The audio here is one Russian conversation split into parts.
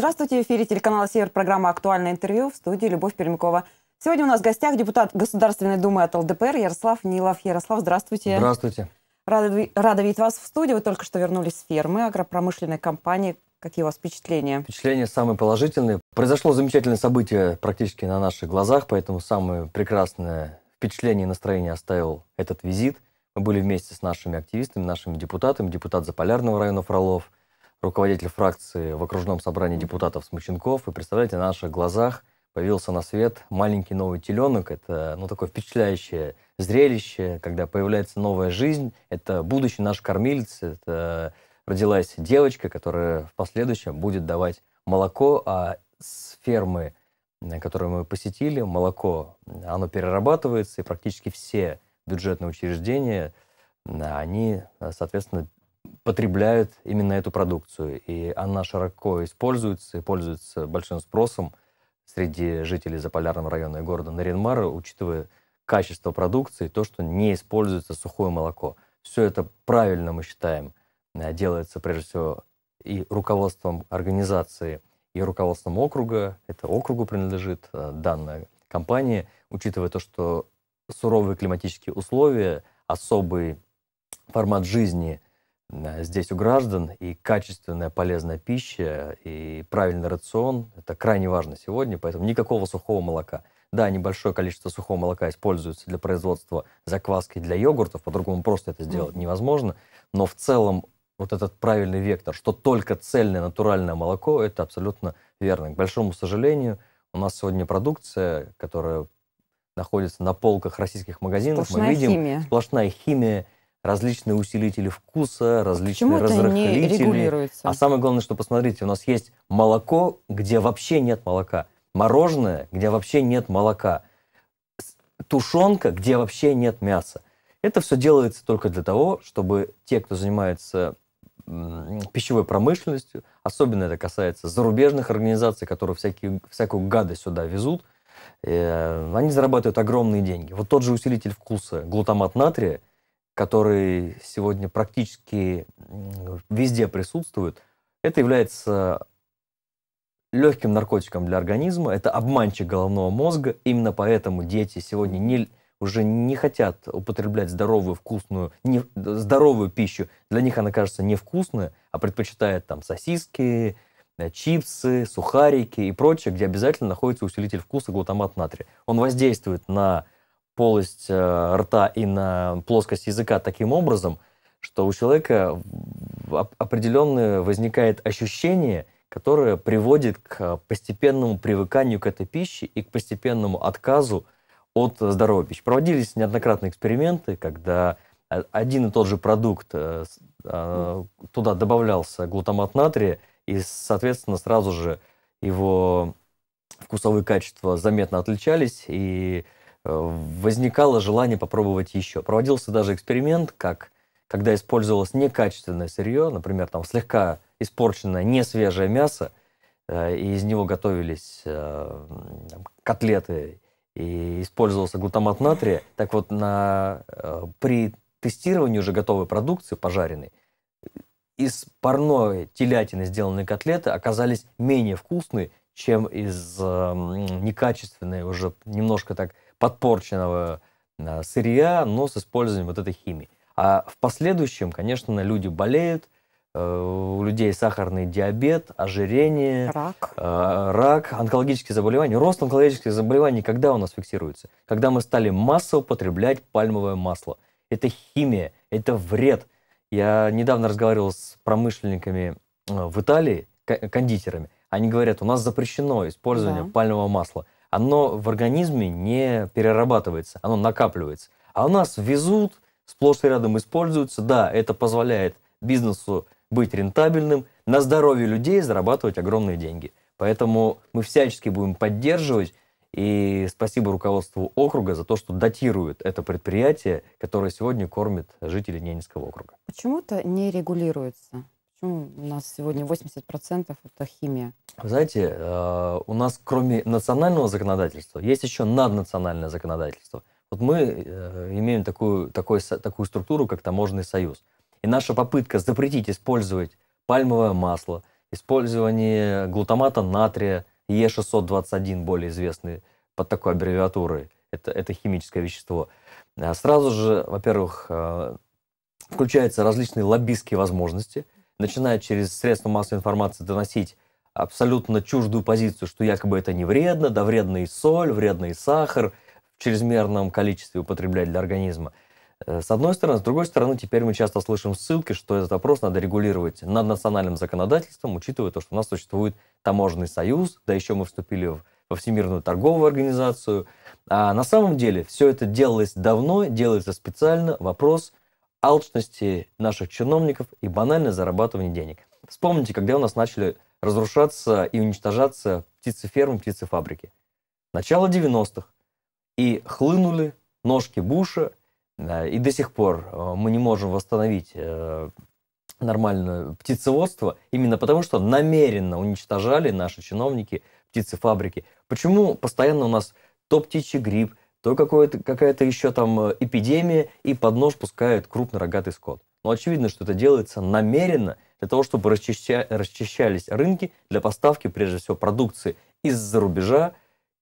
Здравствуйте, в эфире телеканала «Север», программа «Актуальное интервью» в студии Любовь Пермякова. Сегодня у нас в гостях депутат Государственной Думы от ЛДПР Ярослав Нилов. Ярослав, здравствуйте. Здравствуйте. Рада, рада видеть вас в студии. Вы только что вернулись с фермы агропромышленной компании. Какие у вас впечатления? Впечатления самые положительные. Произошло замечательное событие практически на наших глазах, поэтому самое прекрасное впечатление и настроение оставил этот визит. Мы были вместе с нашими активистами, нашими депутатами, депутат Заполярного района Фролов – руководитель фракции в окружном собрании депутатов Смыченков. И представляете, на наших глазах появился на свет маленький новый теленок. Это ну, такое впечатляющее зрелище, когда появляется новая жизнь. Это будущий наш кормилец. Это родилась девочка, которая в последующем будет давать молоко, а с фермы, которую мы посетили, молоко, оно перерабатывается, и практически все бюджетные учреждения, они, соответственно, потребляют именно эту продукцию. И она широко используется и пользуется большим спросом среди жителей заполярного района и города Наринмара, учитывая качество продукции, то, что не используется сухое молоко. Все это правильно, мы считаем, э, делается прежде всего и руководством организации, и руководством округа. Это округу принадлежит э, данная компания, учитывая то, что суровые климатические условия, особый формат жизни – Э, здесь у граждан, и качественная полезная пища, и правильный рацион – это крайне важно сегодня, поэтому никакого сухого молока. Да, небольшое количество сухого молока используется для производства закваски для йогуртов, по-другому просто это сделать mm. невозможно, но в целом вот этот правильный вектор, что только цельное натуральное молоко, это абсолютно верно. К большому сожалению, у нас сегодня продукция, которая находится на полках российских магазинов, сплошная мы видим химия. сплошная химия, различные усилители вкуса, а различные разрыхлители. А самое главное, что посмотрите, у нас есть молоко, где вообще нет молока. Мороженое, где вообще нет молока. Тушенка, где вообще нет мяса. Это все делается только для того, чтобы те, кто занимается пищевой промышленностью, особенно это касается зарубежных организаций, которые всякие, всякую гадость сюда везут, э, они зарабатывают огромные деньги. Вот тот же усилитель вкуса глутамат натрия – который сегодня практически везде присутствует, это является легким наркотиком для организма, это обманчик головного мозга, именно поэтому дети сегодня не, уже не хотят употреблять здоровую, вкусную, не, здоровую пищу, для них она кажется невкусной, а предпочитает там сосиски, э, чипсы, сухарики и прочее, где обязательно находится усилитель вкуса глутамат натрия. Он воздействует на полость э, рта и на плоскость языка таким образом, что у человека определенное возникает ощущение, которое приводит к постепенному привыканию к этой пище и к постепенному отказу от здоровой пищи. Проводились неоднократные эксперименты, когда э, один и тот же продукт, э, туда добавлялся глутамат натрия, и, соответственно, сразу же его вкусовые качества заметно отличались, и Э, возникало желание попробовать еще. Проводился даже эксперимент, как когда использовалось некачественное сырье, например, там слегка испорченное несвежее мясо, э, и из него готовились э, котлеты, и использовался глутамат натрия. Так вот, на, при тестировании уже готовой продукции, пожаренной, из парной телятины сделанные котлеты оказались менее вкусные, чем из некачественной, уже немножко так подпорченного э, сырья, но с использованием вот этой химии. А в последующем, конечно, люди болеют, э, у людей сахарный диабет, ожирение, рак. Э, рак, онкологические заболевания. Рост онкологических заболеваний когда у нас фиксируется? Когда мы стали массово потреблять пальмовое масло. Это химия, это вред. Я недавно разговаривал с промышленниками в Италии, кондитерами. Они говорят, у нас запрещено использование да. пальмового масла оно в организме не перерабатывается, оно накапливается. А у нас везут, сплошь и рядом используются. Да, это позволяет бизнесу быть рентабельным, на здоровье людей зарабатывать огромные деньги. Поэтому мы всячески будем поддерживать. И спасибо руководству округа за то, что датирует это предприятие, которое сегодня кормит жителей Ненецкого округа. Почему-то не регулируется. Почему у нас сегодня 80% это химия? Знаете, э, у нас кроме национального законодательства есть еще наднациональное законодательство. Вот мы э, имеем такую, такую, такую структуру, как таможенный союз. И наша попытка запретить использовать пальмовое масло, использование глутамата натрия, Е621, более известный под такой аббревиатурой, это, это химическое вещество, э, сразу же, во-первых, включаются различные лоббистские возможности – начинает через средства массовой информации доносить абсолютно чуждую позицию, что якобы это не вредно, да вредно соль, вредный сахар в чрезмерном количестве употреблять для организма. Э, с одной стороны, с другой стороны, теперь мы часто слышим ссылки, что этот вопрос надо регулировать над национальным законодательством, учитывая то, что у нас существует таможенный союз, да еще мы вступили в, во Всемирную торговую организацию. А на самом деле все это делалось давно, делается специально. Вопрос алчности наших чиновников и банальное зарабатывание денег. Вспомните, когда у нас начали разрушаться и уничтожаться птицефермы, птицефабрики. Начало 90-х. И хлынули ножки Буша, э, и до сих пор э, мы не можем восстановить э, нормальное птицеводство, именно потому что намеренно уничтожали наши чиновники птицефабрики. Почему постоянно у нас то птичий грипп, то какая-то еще там э, эпидемия, и под нож пускают крупный рогатый скот. Но очевидно, что это делается намеренно для того, чтобы расчища... расчищались рынки для поставки, прежде всего, продукции из-за рубежа,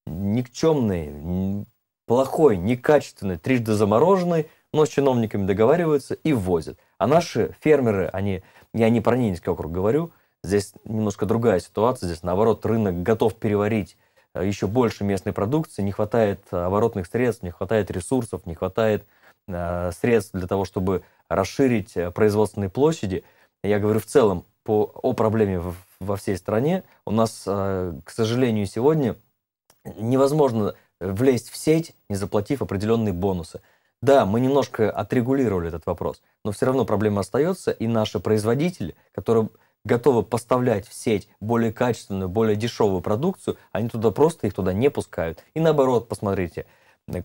никчемной, плохой, некачественной, трижды замороженной, но с чиновниками договариваются и возят. А наши фермеры, они, я не про Ненецкий округ говорю, здесь немножко другая ситуация, здесь наоборот рынок готов переварить Э, еще больше местной продукции, не хватает э, оборотных средств, не хватает ресурсов, не хватает э, средств для того, чтобы расширить производственные площади. Я говорю в целом по, о проблеме во всей стране. У нас, к сожалению, сегодня невозможно влезть в сеть, не заплатив определенные бонусы. Да, мы немножко отрегулировали этот вопрос, но все равно проблема остается, и наши производители, которые готовы поставлять в сеть более качественную, более дешевую продукцию, они туда просто их туда не пускают. И наоборот, посмотрите,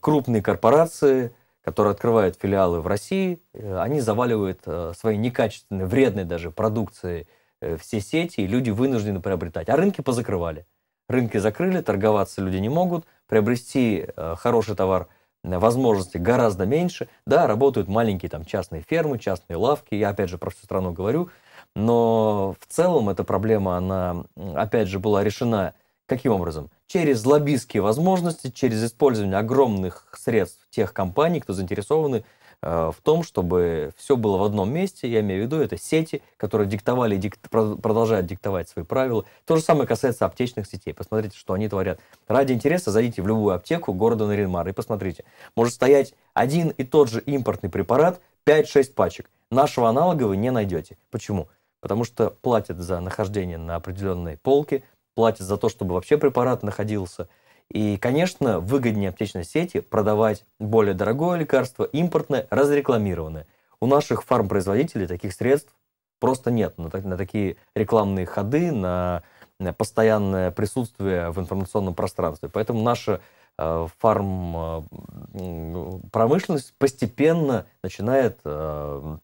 крупные корпорации, которые открывают филиалы в России, э, они заваливают э, свои некачественные, вредные даже продукции э, все сети, и люди вынуждены приобретать. А рынки позакрывали. Рынки закрыли, торговаться люди не могут, приобрести хороший товар – возможности гораздо меньше. Да, работают маленькие там частные фермы, частные лавки. Я опять же про всю страну говорю. Но в целом эта проблема, она, опять же, была решена каким образом? Через лоббистские возможности, через использование огромных средств тех компаний, кто заинтересованы э, в том, чтобы все было в одном месте. Я имею в виду, это сети, которые диктовали, дикт, продолжают диктовать свои правила. То же самое касается аптечных сетей. Посмотрите, что они творят. Ради интереса зайдите в любую аптеку города Наринмара и посмотрите. Может стоять один и тот же импортный препарат, 5-6 пачек. Нашего аналога вы не найдете. Почему? потому что платят за нахождение на определенной полке, платят за то, чтобы вообще препарат находился. И, конечно, выгоднее аптечной сети продавать более дорогое лекарство, импортное, разрекламированное. У наших фармпроизводителей таких средств просто нет на, на такие рекламные ходы, на, на постоянное присутствие в информационном пространстве. Поэтому наша э, фармпромышленность э, постепенно начинает э,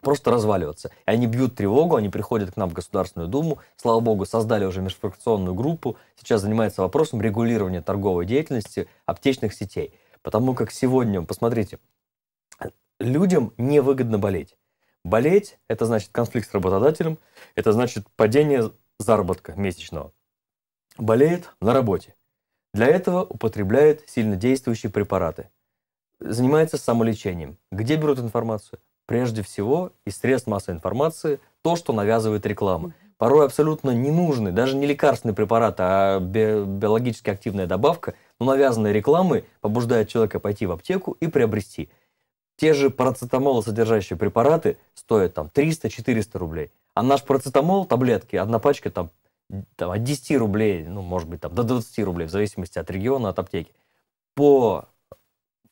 просто разваливаться. И они бьют тревогу, они приходят к нам в Государственную Думу, слава богу, создали уже межфракционную группу, сейчас занимается вопросом регулирования торговой деятельности аптечных сетей. Потому как сегодня, посмотрите, людям невыгодно болеть. Болеть – это значит конфликт с работодателем, это значит падение заработка месячного. Болеет на работе. Для этого употребляет сильнодействующие препараты. Занимается самолечением. Где берут информацию? прежде всего из средств массовой информации то, что навязывает реклама. Порой абсолютно ненужный, даже не лекарственный препарат, а би биологически активная добавка, но навязанная рекламой побуждает человека пойти в аптеку и приобрести. Те же содержащие препараты стоят там 300-400 рублей. А наш парацетамол, таблетки, одна пачка там, там от 10 рублей, ну, может быть, там до 20 рублей, в зависимости от региона, от аптеки. По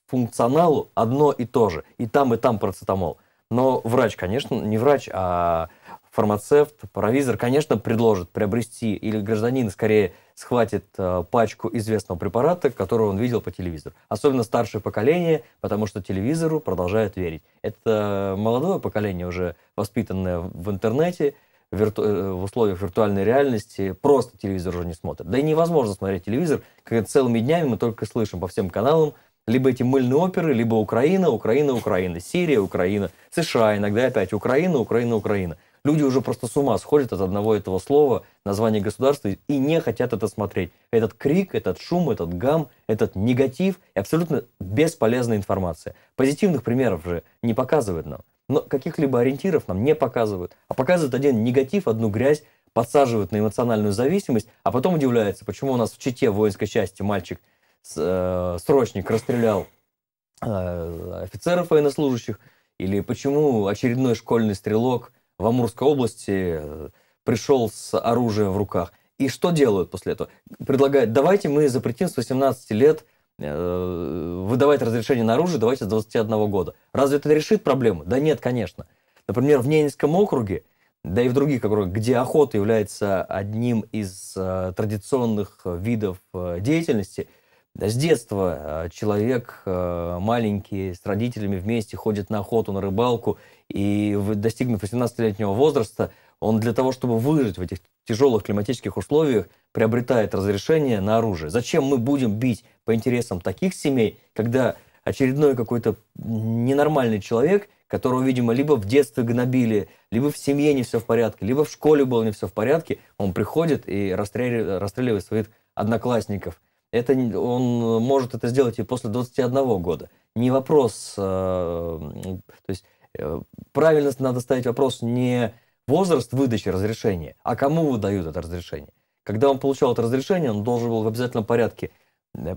функционалу одно и то же. И там, и там парацетамол. Но врач, конечно, не врач, а фармацевт, провизор, конечно, предложит приобрести, или гражданин скорее схватит э, пачку известного препарата, который он видел по телевизору. Особенно старшее поколение, потому что телевизору продолжают верить. Это молодое поколение, уже воспитанное в интернете, вирту... Э, в условиях виртуальной реальности, просто телевизор уже не смотрит. Да и невозможно смотреть телевизор, когда целыми днями мы только слышим по всем каналам либо эти мыльные оперы, либо Украина, Украина, Украина, Сирия, Украина, США, иногда опять Украина, Украина, Украина. Люди уже просто с ума сходят от одного этого слова, названия государства, и не хотят это смотреть. Этот крик, этот шум, этот гам, этот негатив и абсолютно бесполезная информация. Позитивных примеров же не показывают нам. Но каких-либо ориентиров нам не показывают. А показывают один негатив, одну грязь, подсаживают на эмоциональную зависимость, а потом удивляются, почему у нас в Чите в воинской части мальчик Э, срочник расстрелял э, офицеров военнослужащих, или почему очередной школьный стрелок в Амурской области э, пришел с оружием в руках. И что делают после этого? Предлагают, давайте мы запретим с 18 лет выдавать разрешение на оружие, давайте с 21 года. Разве это решит проблему? Да нет, конечно. Например, в Ненецком округе, да и в других округах, где охота является одним из традиционных видов деятельности – да с детства э, человек э, маленький, с родителями вместе ходит на охоту, на рыбалку, и достигнув 18-летнего возраста, он для того, чтобы выжить в этих тяжелых климатических условиях, приобретает разрешение на оружие. Зачем мы будем бить по интересам таких семей, когда очередной какой-то ненормальный человек, которого, видимо, либо в детстве гнобили, либо в семье не все в порядке, либо в школе было не все в порядке, он приходит и расстреливает своих одноклассников – это он э, может это сделать и после 21 года. Не вопрос, э, то есть э, правильно надо ставить вопрос не возраст выдачи разрешения, а кому выдают это разрешение. Когда он получал это разрешение, он должен был в обязательном порядке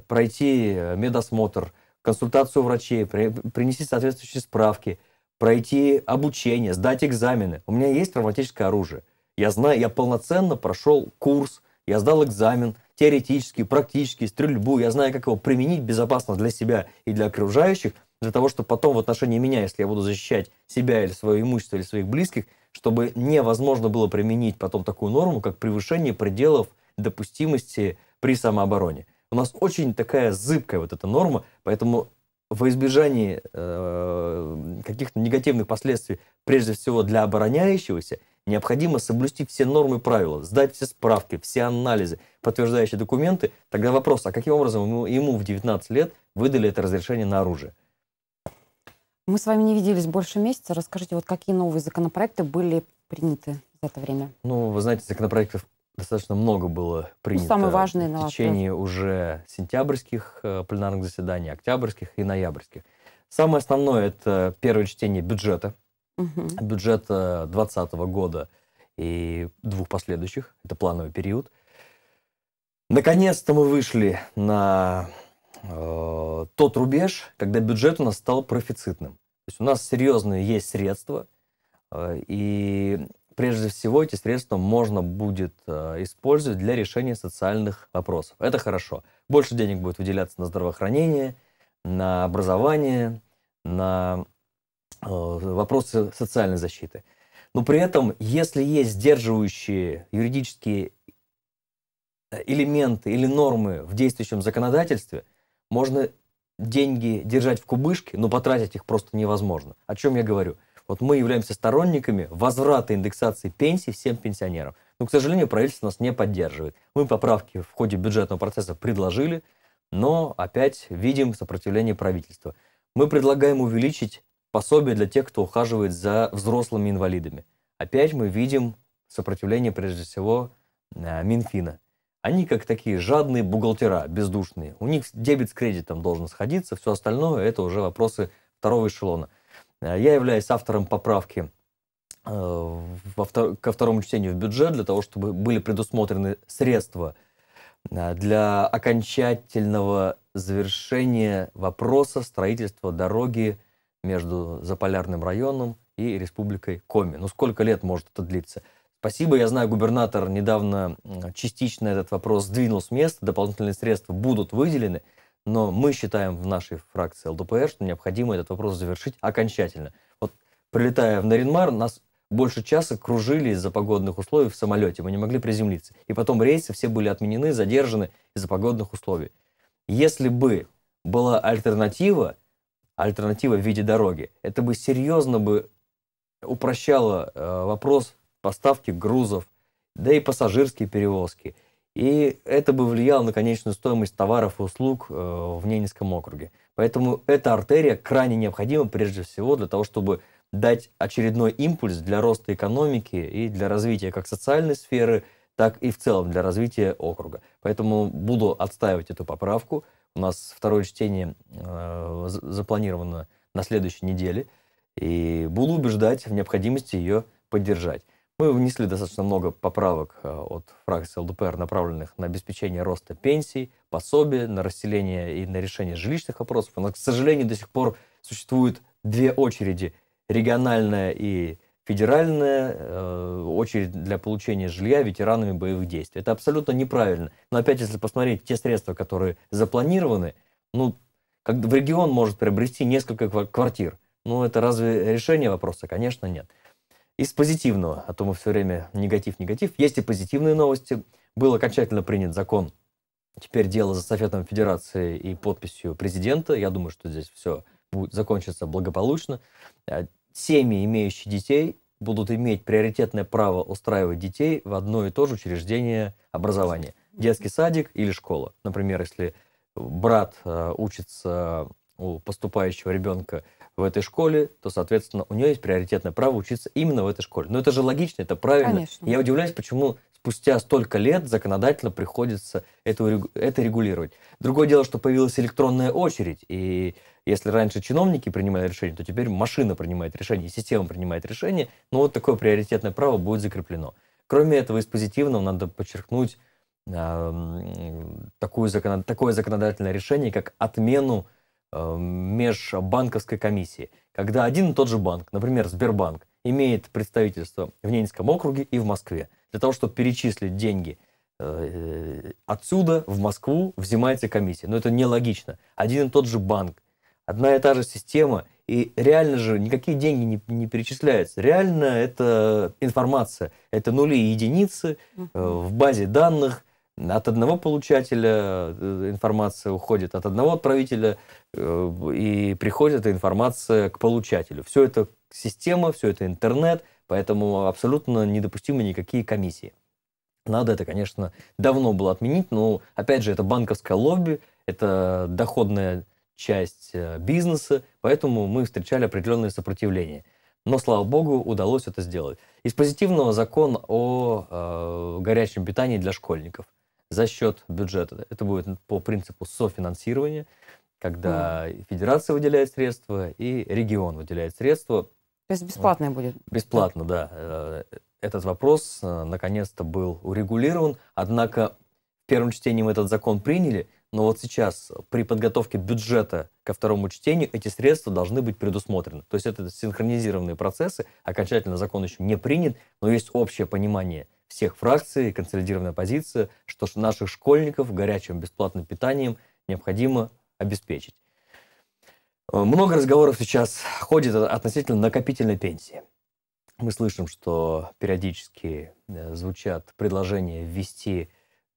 пройти медосмотр, консультацию врачей, принести соответствующие справки, пройти обучение, сдать экзамены. У меня есть травматическое оружие. Я знаю, я полноценно прошел курс я сдал экзамен, теоретический, практический, стрельбу, я знаю, как его применить безопасно для себя и для окружающих, для того, чтобы потом в отношении меня, если я буду защищать себя или свое имущество, или своих близких, чтобы невозможно было применить потом такую норму, как превышение пределов допустимости при самообороне. У нас очень такая зыбкая вот эта норма, поэтому во избежании э, каких-то негативных последствий, прежде всего для обороняющегося, Необходимо соблюсти все нормы и правила, сдать все справки, все анализы, подтверждающие документы. Тогда вопрос, а каким образом ему в 19 лет выдали это разрешение на оружие? Мы с вами не виделись больше месяца. Расскажите, вот какие новые законопроекты были приняты за это время? Ну, вы знаете, законопроектов достаточно много было ну, принято ну, самые важные, в течение на уже сентябрьских э, пленарных заседаний, октябрьских и ноябрьских. Самое основное – это первое чтение бюджета – угу. бюджета э, 2020 года и двух последующих, это плановый период. Наконец-то мы вышли на э, тот рубеж, когда бюджет у нас стал профицитным. То есть у нас серьезные есть средства, э, и прежде всего эти средства можно будет э, использовать для решения социальных вопросов. Это хорошо. Больше денег будет выделяться на здравоохранение, на образование, на Э, вопросы социальной защиты. Но при этом, если есть сдерживающие юридические э, элементы или нормы в действующем законодательстве, можно деньги держать в кубышке, но потратить их просто невозможно. О чем я говорю? Вот мы являемся сторонниками возврата индексации пенсий всем пенсионерам. Но, к сожалению, правительство нас не поддерживает. Мы поправки в ходе бюджетного процесса предложили, но опять видим сопротивление правительства. Мы предлагаем увеличить пособие для тех, кто ухаживает за взрослыми инвалидами. Опять мы видим сопротивление, прежде всего, э, Минфина. Они как такие жадные бухгалтера, бездушные. У них дебет с кредитом должен сходиться, все остальное – это уже вопросы второго эшелона. Э, я являюсь автором поправки э, ко второму чтению в бюджет для того, чтобы были предусмотрены средства для окончательного завершения вопроса строительства дороги между Заполярным районом и Республикой Коми. Ну, сколько лет может это длиться? Спасибо, я знаю, губернатор недавно частично этот вопрос сдвинул с места, дополнительные средства будут выделены, но мы считаем в нашей фракции ЛДПР, что необходимо этот вопрос завершить окончательно. Вот прилетая в Наринмар, нас больше часа кружили из-за погодных условий в самолете, мы не могли приземлиться. И потом рейсы все были отменены, задержаны из-за погодных условий. Если бы была альтернатива, альтернатива в виде дороги. Это бы серьезно бы упрощало э, вопрос поставки грузов, да и пассажирские перевозки. И это бы влияло на конечную стоимость товаров и услуг э, в Ненецком округе. Поэтому эта артерия крайне необходима прежде всего для того, чтобы дать очередной импульс для роста экономики и для развития как социальной сферы – так и в целом для развития округа. Поэтому буду отстаивать эту поправку. У нас второе чтение э, запланировано на следующей неделе. И буду убеждать в необходимости ее поддержать. Мы внесли достаточно много поправок э, от фракции ЛДПР, направленных на обеспечение роста пенсий, пособий, на расселение и на решение жилищных вопросов. Но, к сожалению, до сих пор существуют две очереди – региональная и федеральная э, очередь для получения жилья ветеранами боевых действий. Это абсолютно неправильно. Но опять, если посмотреть те средства, которые запланированы, ну, как в регион может приобрести несколько квартир. Ну, это разве решение вопроса? Конечно, нет. Из позитивного, а то мы все время негатив, негатив, есть и позитивные новости. Был окончательно принят закон, теперь дело за Советом Федерации и подписью президента. Я думаю, что здесь все будет закончиться благополучно семьи, имеющие детей, будут иметь приоритетное право устраивать детей в одно и то же учреждение образования. Детский садик или школа. Например, если брат э, учится у поступающего ребенка в этой школе, то, соответственно, у нее есть приоритетное право учиться именно в этой школе. Но это же логично, это правильно. Конечно. Я удивляюсь, почему спустя столько лет законодательно приходится это, это регулировать. Другое дело, что появилась электронная очередь, и если раньше чиновники принимали решение, то теперь машина принимает решение, система принимает решение, но вот такое приоритетное право будет закреплено. Кроме этого, из позитивного надо подчеркнуть э, такую закон, такое законодательное решение, как отмену э, межбанковской комиссии, когда один и тот же банк, например, Сбербанк, имеет представительство в Ненецком округе и в Москве. Для того, чтобы перечислить деньги э, э отсюда в Москву, взимается комиссия. Но это нелогично. Один и тот же банк одна и та же система, и реально же никакие деньги не, не перечисляются. Реально это информация, это нули и единицы э, в базе данных, от одного получателя э, информация уходит, от одного отправителя э, и приходит эта информация к получателю. Все это система, все это интернет, поэтому абсолютно недопустимы никакие комиссии. Надо это, конечно, давно было отменить, но, опять же, это банковское лобби, это доходная часть э, бизнеса, поэтому мы встречали определенное сопротивление. Но, слава богу, удалось это сделать. Из позитивного закон о э, горячем питании для школьников за счет бюджета. Это будет по принципу софинансирования, когда mm. федерация выделяет средства и регион выделяет средства. То есть бесплатное вот. будет? Бесплатно, да. Э, этот вопрос э, наконец-то был урегулирован, однако первым чтением этот закон приняли – но вот сейчас э, при подготовке бюджета ко второму чтению эти средства должны быть предусмотрены. То есть это синхронизированные процессы, окончательно закон еще не принят, но есть общее понимание всех фракций, консолидированная позиция, что наших школьников горячим бесплатным питанием необходимо обеспечить. Э, много разговоров сейчас ходит относительно накопительной пенсии. Мы слышим, что периодически э, звучат предложения ввести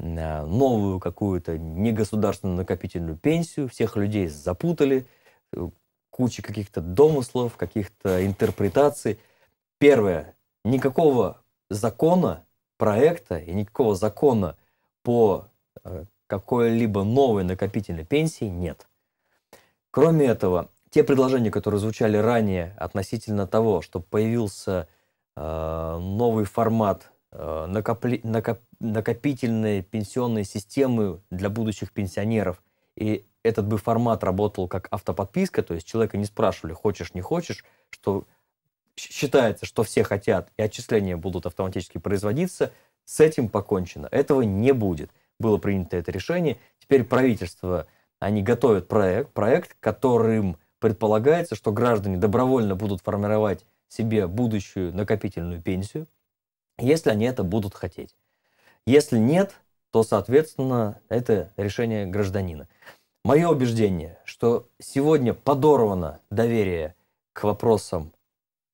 новую какую-то негосударственную накопительную пенсию, всех людей запутали, э, куча каких-то домыслов, каких-то интерпретаций. Первое, никакого закона, проекта и никакого закона по э, какой-либо новой накопительной пенсии нет. Кроме этого, те предложения, которые звучали ранее относительно того, что появился э, новый формат э, накопли, накоп, накопительные пенсионные системы для будущих пенсионеров. И этот бы формат работал как автоподписка, то есть человека не спрашивали, хочешь, не хочешь, что считается, что все хотят, и отчисления будут автоматически производиться, с этим покончено. Этого не будет. Было принято это решение. Теперь правительство, они готовят проект, проект которым предполагается, что граждане добровольно будут формировать себе будущую накопительную пенсию, если они это будут хотеть. Если нет, то, соответственно, это решение гражданина. Мое убеждение, что сегодня подорвано доверие к вопросам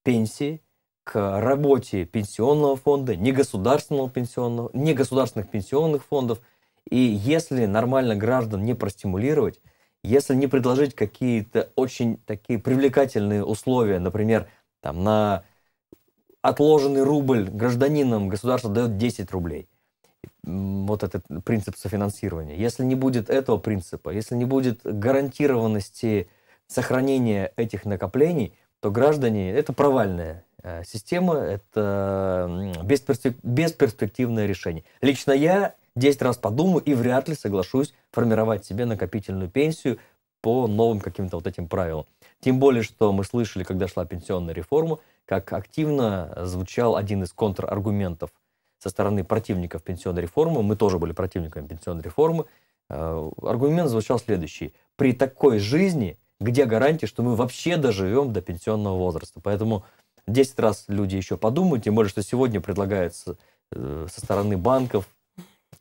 пенсии, к работе пенсионного фонда, негосударственного пенсионного, негосударственных пенсионных фондов. И если нормально граждан не простимулировать, если не предложить какие-то очень такие привлекательные условия, например, там, на отложенный рубль гражданинам государство дает 10 рублей – вот этот принцип софинансирования. Если не будет этого принципа, если не будет гарантированности сохранения этих накоплений, то граждане это провальная э, система, это бесперспективное решение. Лично я 10 раз подумаю и вряд ли соглашусь формировать себе накопительную пенсию по новым каким-то вот этим правилам. Тем более, что мы слышали, когда шла пенсионная реформа, как активно звучал один из контраргументов – со стороны противников пенсионной реформы, мы тоже были противниками пенсионной реформы, э, аргумент звучал следующий. При такой жизни, где гарантия, что мы вообще доживем до пенсионного возраста? Поэтому 10 раз люди еще подумают, тем более, что сегодня предлагается э, со стороны банков,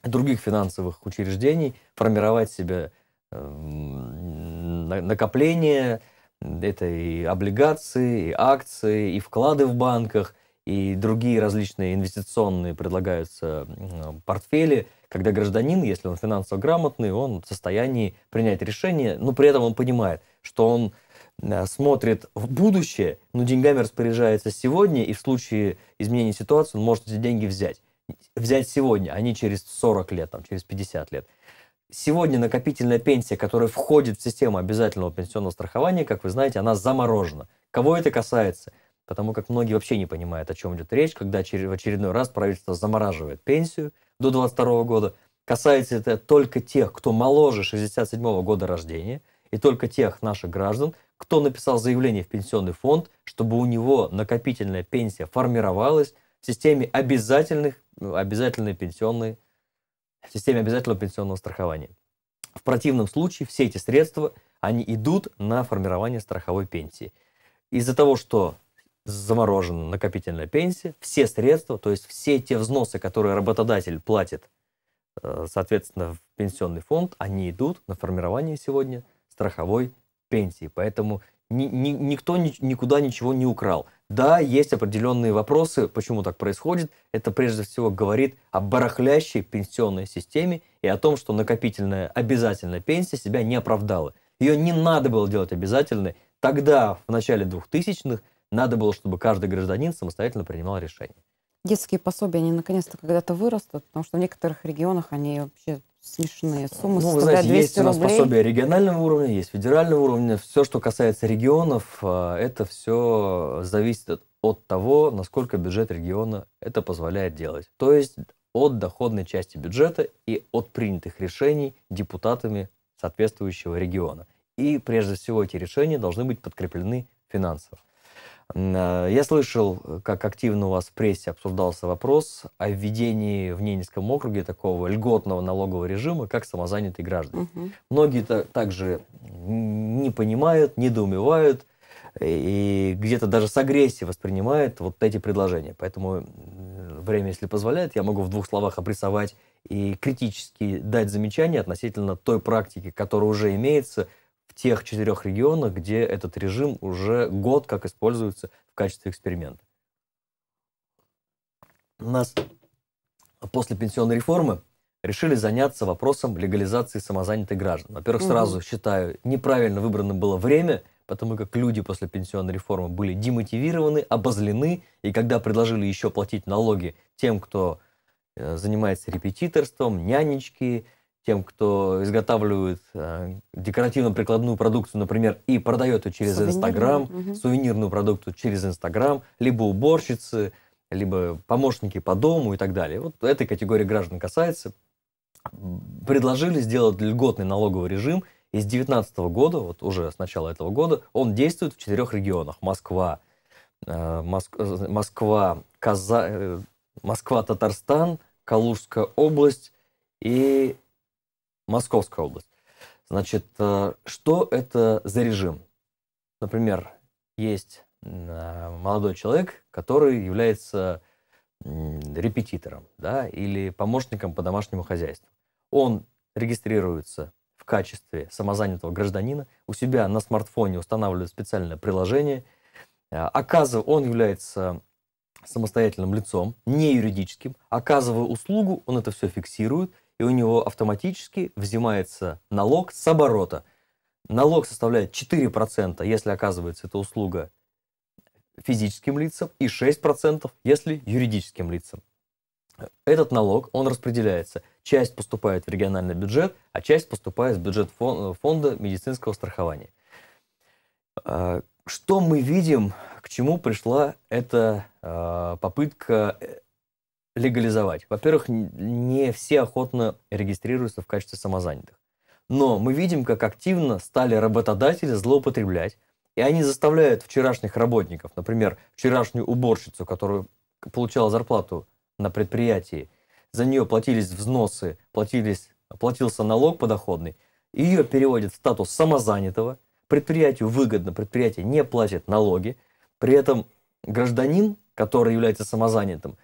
других финансовых учреждений формировать себе эм, накопление, это и облигации, и акции, и вклады в банках – и другие различные инвестиционные предлагаются портфели, когда гражданин, если он финансово грамотный, он в состоянии принять решение, но при этом он понимает, что он э, смотрит в будущее, но деньгами распоряжается сегодня, и в случае изменения ситуации он может эти деньги взять. Взять сегодня, а не через 40 лет, там, через 50 лет. Сегодня накопительная пенсия, которая входит в систему обязательного пенсионного страхования, как вы знаете, она заморожена. Кого это касается? потому как многие вообще не понимают, о чем идет речь, когда в очередной раз правительство замораживает пенсию до 2022 года. Касается это только тех, кто моложе 67 года рождения, и только тех наших граждан, кто написал заявление в пенсионный фонд, чтобы у него накопительная пенсия формировалась в системе обязательных, ну, обязательной пенсионной, в системе обязательного пенсионного страхования. В противном случае все эти средства, они идут на формирование страховой пенсии. Из-за того, что заморожена накопительная пенсия, все средства, то есть все те взносы, которые работодатель платит, э, соответственно, в пенсионный фонд, они идут на формирование сегодня страховой пенсии. Поэтому ни, ни, никто ни, никуда ничего не украл. Да, есть определенные вопросы, почему так происходит. Это прежде всего говорит о барахлящей пенсионной системе и о том, что накопительная обязательная пенсия себя не оправдала. Ее не надо было делать обязательной. Тогда, в начале 2000-х, надо было, чтобы каждый гражданин самостоятельно принимал решение. Детские пособия, они наконец-то когда-то вырастут, потому что в некоторых регионах они вообще смешные суммы. Ну, вы знаете, есть у нас рублей. пособия регионального уровня, есть федерального уровня. Все, что касается регионов, э, это все зависит от того, насколько бюджет региона это позволяет делать. То есть от доходной части бюджета и от принятых решений депутатами соответствующего региона. И прежде всего эти решения должны быть подкреплены финансово. Э, я слышал, э, как активно у вас в прессе обсуждался вопрос о введении в Ненецком округе такого льготного налогового режима, как самозанятые граждане. Угу. Многие также не понимают, недоумевают э, и где-то даже с агрессией воспринимают вот эти предложения. Поэтому время, если позволяет, я могу в двух словах обрисовать и критически дать замечания относительно той практики, которая уже имеется – тех четырех регионах, где этот режим уже год как используется в качестве эксперимента. У нас после пенсионной реформы решили заняться вопросом легализации самозанятых граждан. Во-первых, сразу угу. считаю, неправильно выбрано было время, потому как люди после пенсионной реформы были демотивированы, обозлены, и когда предложили еще платить налоги тем, кто э, занимается репетиторством, нянечки, тем, кто изготавливает э, декоративно-прикладную продукцию, например, и продает ее через Инстаграм, угу. сувенирную продукцию через Инстаграм, либо уборщицы, либо помощники по дому и так далее. Вот этой категории граждан касается. Предложили сделать льготный налоговый режим. И с 2019 года, вот уже с начала этого года, он действует в четырех регионах. Москва, э, э Москва, Каза... Э, Москва, Татарстан, Калужская область и Московская область. Значит, э, что это за режим? Например, есть э, молодой человек, который является репетитором да, или помощником по домашнему хозяйству. Он регистрируется в качестве самозанятого гражданина, у себя на смартфоне устанавливает специальное приложение, э, оказывает, он является самостоятельным лицом, не юридическим, оказывая услугу, он это все фиксирует – и у него автоматически взимается налог с оборота. Налог составляет 4%, если оказывается эта услуга физическим лицам, и 6%, если юридическим лицам. Этот налог, он распределяется. Часть поступает в региональный бюджет, а часть поступает в бюджет фонда медицинского страхования. А, что мы видим, к чему пришла эта а, попытка э, легализовать. Во-первых, не все охотно регистрируются в качестве самозанятых. Но мы видим, как активно стали работодатели злоупотреблять, и они заставляют вчерашних работников, например, вчерашнюю уборщицу, которая получала зарплату на предприятии, за нее платились взносы, платились, платился налог подоходный, ее переводят в статус самозанятого, предприятию выгодно, предприятие не платит налоги, при этом гражданин, который является самозанятым,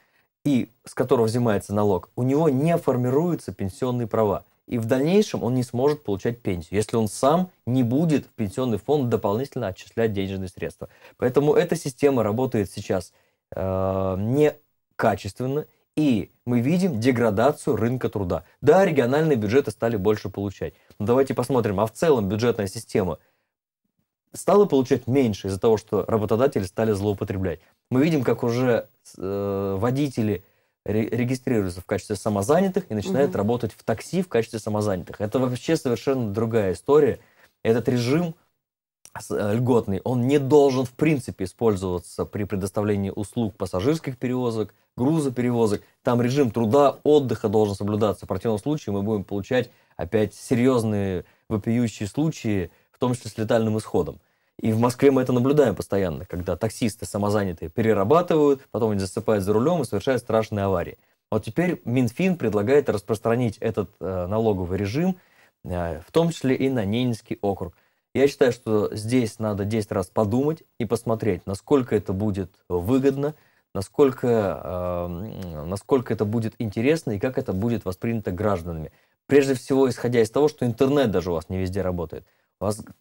и с которого взимается налог, у него не формируются пенсионные права. И в дальнейшем он не сможет получать пенсию, если он сам не будет в пенсионный фонд дополнительно отчислять денежные средства. Поэтому эта система работает сейчас э, некачественно, и мы видим деградацию рынка труда. Да, региональные бюджеты стали больше получать. Но давайте посмотрим, а в целом бюджетная система – стала получать меньше из-за того, что работодатели стали злоупотреблять мы видим, как уже э, водители регистрируются в качестве самозанятых и начинают угу. работать в такси в качестве самозанятых. Это вообще совершенно другая история. Этот режим э, льготный, он не должен в принципе использоваться при предоставлении услуг пассажирских перевозок, грузоперевозок. Там режим труда, отдыха должен соблюдаться. В противном случае мы будем получать опять серьезные вопиющие случаи, в том числе с летальным исходом. И в Москве мы это наблюдаем постоянно, когда таксисты самозанятые перерабатывают, потом они засыпают за рулем и совершают страшные аварии. Вот теперь Минфин предлагает распространить этот э, налоговый режим, э, в том числе и на Ненецкий округ. Я считаю, что здесь надо 10 раз подумать и посмотреть, насколько это будет выгодно, насколько, э, насколько это будет интересно и как это будет воспринято гражданами. Прежде всего, исходя из того, что интернет даже у вас не везде работает –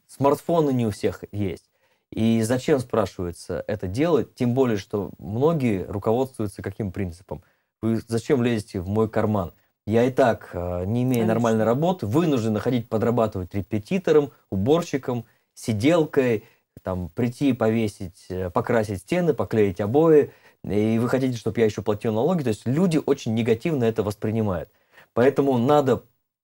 Смартфоны не у всех есть. И зачем, спрашивается, это делать? Тем более, что многие руководствуются каким принципом? Вы зачем лезете в мой карман? Я и так, э, не имея нормальной работы, вынужден находить, подрабатывать репетитором, уборщиком, сиделкой, там, прийти, повесить, э, покрасить стены, поклеить обои, и вы хотите, чтобы я еще платил налоги. То есть люди очень негативно это воспринимают. Поэтому надо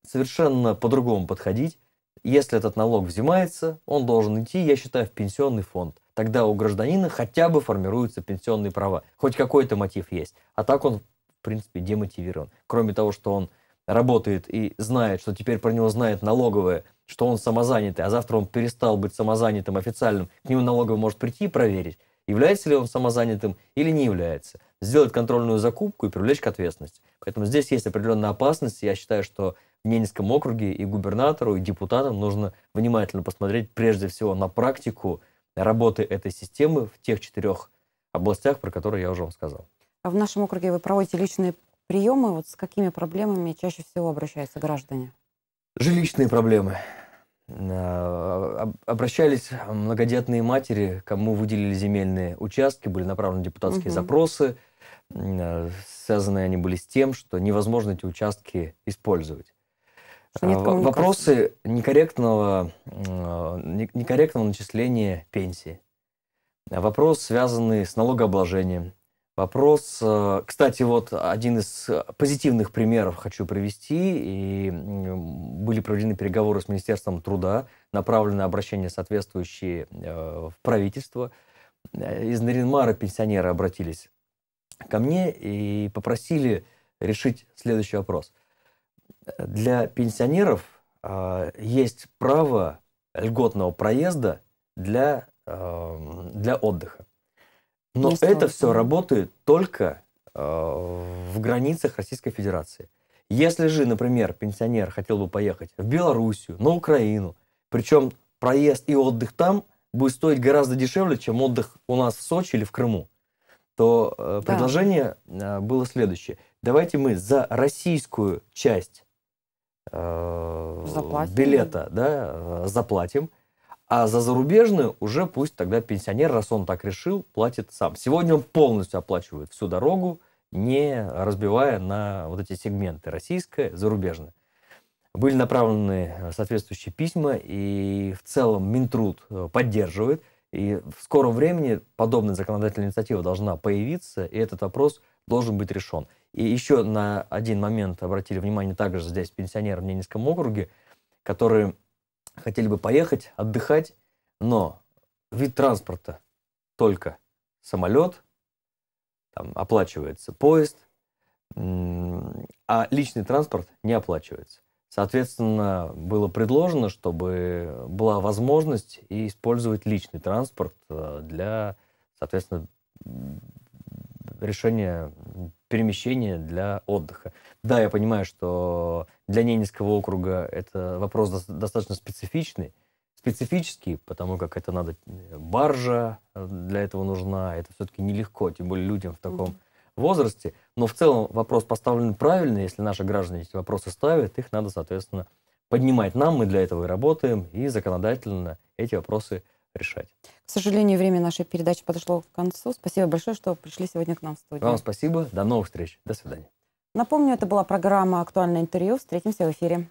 совершенно по-другому подходить. Если этот налог взимается, он должен идти, я считаю, в пенсионный фонд. Тогда у гражданина хотя бы формируются пенсионные права. Хоть какой-то мотив есть. А так он, в принципе, демотивирован. Кроме того, что он работает и знает, что теперь про него знает налоговая, что он самозанятый, а завтра он перестал быть самозанятым официальным, к нему налоговая может прийти и проверить, является ли он самозанятым или не является, сделать контрольную закупку и привлечь к ответственности. Поэтому здесь есть определенная опасность, я считаю, что Ненецком округе и губернатору, и депутатам нужно внимательно посмотреть прежде всего на практику работы этой системы в тех четырех областях, про которые я уже вам сказал. А в нашем округе вы проводите личные приемы. Вот с какими проблемами чаще всего обращаются граждане? Жилищные проблемы. Э, обращались многодетные матери, кому выделили земельные участки, были направлены депутатские угу. запросы. Э, связаны они были с тем, что невозможно эти участки использовать. А, вопросы некорректного, э, некорректного начисления пенсии. Вопрос, связанный с налогообложением. Вопрос, э, кстати, вот один из позитивных примеров хочу привести. И были проведены переговоры с Министерством труда, направлены обращения соответствующие э, в правительство. Из Наринмара пенсионеры обратились ко мне и попросили решить следующий вопрос – для пенсионеров а, есть право льготного проезда для, а, для отдыха. Но Есть это все работает только а, в границах Российской Федерации. Если же, например, пенсионер хотел бы поехать в Белоруссию, на Украину, причем проезд и отдых там будет стоить гораздо дешевле, чем отдых у нас в Сочи или в Крыму то э, предложение да. Э, было следующее. Давайте мы за российскую часть э, билета да, э, заплатим, а за зарубежную уже пусть тогда пенсионер, раз он так решил, платит сам. Сегодня он полностью оплачивает всю дорогу, не разбивая на вот эти сегменты российское, зарубежное. Были направлены э, соответствующие письма, и в целом Минтруд поддерживает – и в скором времени подобная законодательная инициатива должна появиться, и этот вопрос должен быть решен. И еще на один момент обратили внимание также здесь пенсионеры в Ненецком округе, которые хотели бы поехать, отдыхать, но вид транспорта только самолет, там, оплачивается поезд, а личный транспорт не оплачивается. Соответственно, было предложено, чтобы была возможность и использовать личный транспорт э, для, соответственно, решения перемещения для отдыха. Да, я понимаю, что для Ненецкого округа это вопрос достаточно специфичный, специфический, потому как это надо баржа э, для этого нужна, это все-таки нелегко, тем более людям в таком mm возрасте, но в целом вопрос поставлен правильно, если наши граждане эти вопросы ставят, их надо, соответственно, поднимать нам, мы для этого и работаем, и законодательно эти вопросы решать. К сожалению, время нашей передачи подошло к концу. Спасибо большое, что пришли сегодня к нам в студию. Вам спасибо, до новых встреч, до свидания. Напомню, это была программа «Актуальное интервью». Встретимся в эфире.